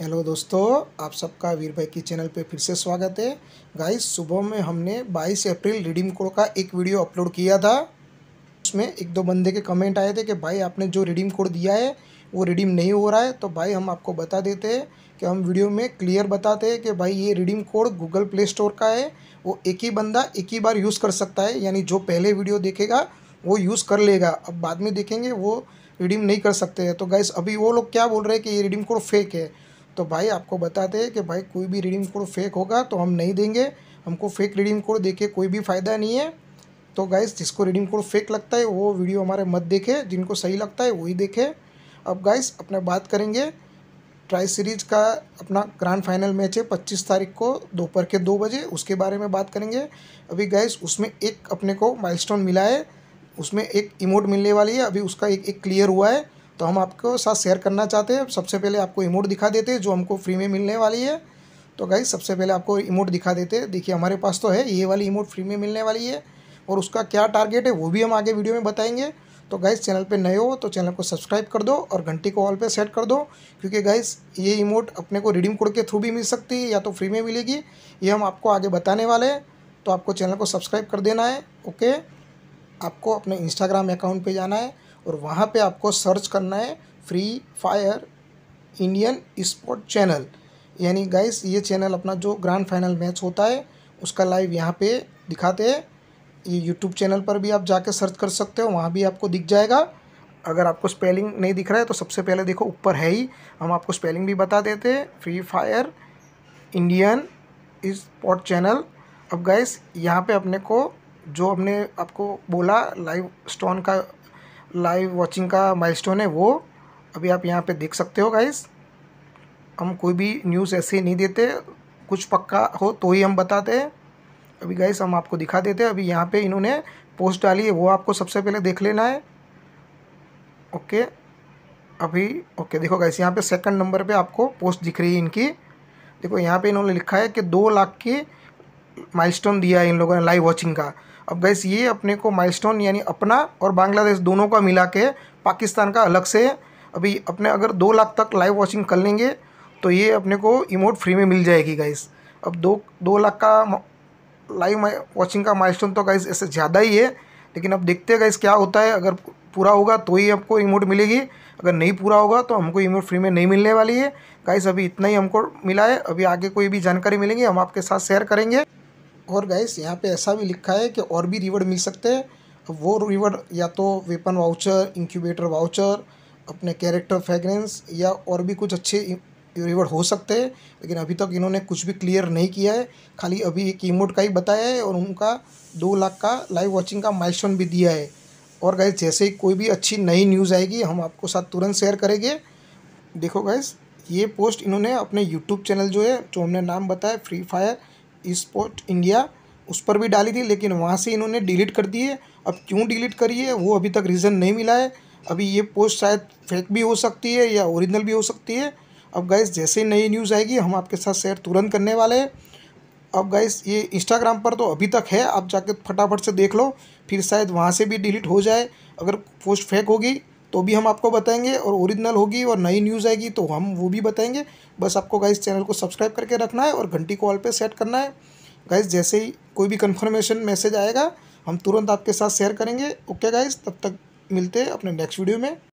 hello दोस्तों आप सबका वीर भाई की चैनल पे फिर से स्वागत है गाइस सुबह में हमने 22 अप्रैल रिडीम कोड का एक वीडियो अपलोड किया था उसमें एक दो बंदे के कमेंट आए थे कि भाई आपने जो रिडीम कोड दिया है वो रिडीम नहीं हो रहा है तो भाई हम आपको बता देते हैं कि हम वीडियो में क्लियर बताते हैं कि भाई ये redeem code Google Play Store का है वो एक ही बंदा एक ही बार यूज़ कर सकता है यानी जो पहले वीडियो देखेगा वो यूज़ कर लेगा अब बाद में देखेंगे वो रिडीम नहीं कर सकते हैं तो गाइस अभी वो लोग क्या बोल रहे हैं कि ये रिडीम कोड फेक है तो भाई आपको बताते हैं कि भाई कोई भी रिडीम कोड फेक होगा तो हम नहीं देंगे हमको फेक रिडीम कोड देके कोई भी फ़ायदा नहीं है तो गाइस जिसको रिडीम कोड फेक लगता है वो वीडियो हमारे मत देखे जिनको सही लगता है वही देखे अब गाइस अपना बात करेंगे ट्राई सीरीज का अपना ग्रांड फाइनल मैच है पच्चीस तारीख को दोपहर के दो बजे उसके बारे में बात करेंगे अभी गाइस उसमें एक अपने को माइलस्टोन मिला है उसमें एक इमोट मिलने वाली है अभी उसका एक एक क्लियर हुआ है तो हम आपको साथ शेयर करना चाहते हैं सबसे पहले आपको इमोट दिखा देते हैं जो हमको फ्री में मिलने वाली है तो गाइज सबसे पहले आपको इमोट दिखा देते हैं देखिए हमारे पास तो है ये वाली इमोट फ्री में मिलने वाली है और उसका क्या टारगेट है वो भी हम आगे वीडियो में बताएंगे तो गाइज चैनल पर नए हो तो चैनल को सब्सक्राइब कर दो और घंटी को ऑल पर सेट कर दो क्योंकि गाइज ये इमोट अपने को रिडीम कोड के थ्रू भी मिल सकती है या तो फ्री में मिलेगी ये हम आपको आगे बताने वाले हैं तो आपको चैनल को सब्सक्राइब कर देना है ओके आपको अपने इंस्टाग्राम अकाउंट पर जाना है और वहाँ पे आपको सर्च करना है free fire Indian sport channel यानी गाइस ये चैनल अपना जो ग्रांड फाइनल मैच होता है उसका लाइव यहाँ पे दिखाते हैं ये यूट्यूब चैनल पर भी आप जाके सर्च कर सकते हो वहाँ भी आपको दिख जाएगा अगर आपको स्पेलिंग नहीं दिख रहा है तो सबसे पहले देखो ऊपर है ही हम आपको स्पेलिंग भी बता देते हैं free fire Indian sport channel अब गाइस यहाँ पे अपने को जो हमने आपको बोला लाइव स्टोन का लाइव वॉचिंग का माइलस्टोन है वो अभी आप यहाँ पे देख सकते हो गाइस हम कोई भी न्यूज़ ऐसे नहीं देते कुछ पक्का हो तो ही हम बताते हैं अभी गाइस हम आपको दिखा देते हैं अभी यहाँ पे इन्होंने पोस्ट डाली है वो आपको सबसे पहले देख लेना है ओके अभी ओके देखो गाइस यहाँ पे सेकंड नंबर पे आपको पोस्ट दिख रही है इनकी देखो यहाँ पे इन्होंने लिखा है कि दो लाख की माइलस्टोन दिया है इन लोगों ने लाइव वॉचिंग का अब गैस ये अपने को माइलस्टोन यानी अपना और बांग्लादेश दोनों का मिला के पाकिस्तान का अलग से अभी अपने अगर दो लाख तक लाइव वॉचिंग कर लेंगे तो ये अपने को इमोट फ्री में मिल जाएगी गाइस अब दो दो लाख का लाइव वॉचिंग का माइलस्टोन तो गाइस ऐसे ज़्यादा ही है लेकिन अब देखते हैं गाइस क्या होता है अगर पूरा होगा तो ही आपको इमोट मिलेगी अगर नहीं पूरा होगा तो हमको इमोट फ्री में नहीं मिलने वाली है गाइस अभी इतना ही हमको मिला है अभी आगे कोई भी जानकारी मिलेंगी हम आपके साथ शेयर करेंगे और गाइस यहाँ पे ऐसा भी लिखा है कि और भी रिवॉर्ड मिल सकते हैं वो रिवॉर्ड या तो वेपन वाउचर इंक्यूबेटर वाउचर अपने कैरेक्टर फ्रेगरेंस या और भी कुछ अच्छे रिवॉर्ड हो सकते हैं लेकिन अभी तक इन्होंने कुछ भी क्लियर नहीं किया है खाली अभी एक इमोट का ही बताया है और उनका दो लाख का लाइव वॉचिंग का माइलस्टोन भी दिया है और गाइज जैसे ही कोई भी अच्छी नई न्यूज़ आएगी हम आपको साथ तुरंत शेयर करेंगे देखो गाइज़ ये पोस्ट इन्होंने अपने यूट्यूब चैनल जो है जो हमने नाम बताया फ्री फायर स्पोर्ट इंडिया उस पर भी डाली थी लेकिन वहाँ से इन्होंने डिलीट कर दिए अब क्यों डिलीट करी है वो अभी तक रीज़न नहीं मिला है अभी ये पोस्ट शायद फेक भी हो सकती है या ओरिजिनल भी हो सकती है अब गाइस जैसे ही नई न्यूज़ आएगी हम आपके साथ शेयर तुरंत करने वाले हैं अब गाइस ये इंस्टाग्राम पर तो अभी तक है आप जाके फटाफट से देख लो फिर शायद वहाँ से भी डिलीट हो जाए अगर पोस्ट फेक होगी तो भी हम आपको बताएंगे और ओरिजिनल होगी और नई न्यूज़ आएगी तो हम वो भी बताएंगे बस आपको गाइस चैनल को सब्सक्राइब करके रखना है और घंटी कॉल पर सेट करना है गाइस जैसे ही कोई भी कन्फर्मेशन मैसेज आएगा हम तुरंत आपके साथ शेयर करेंगे ओके गाइस तब तक मिलते हैं अपने नेक्स्ट वीडियो में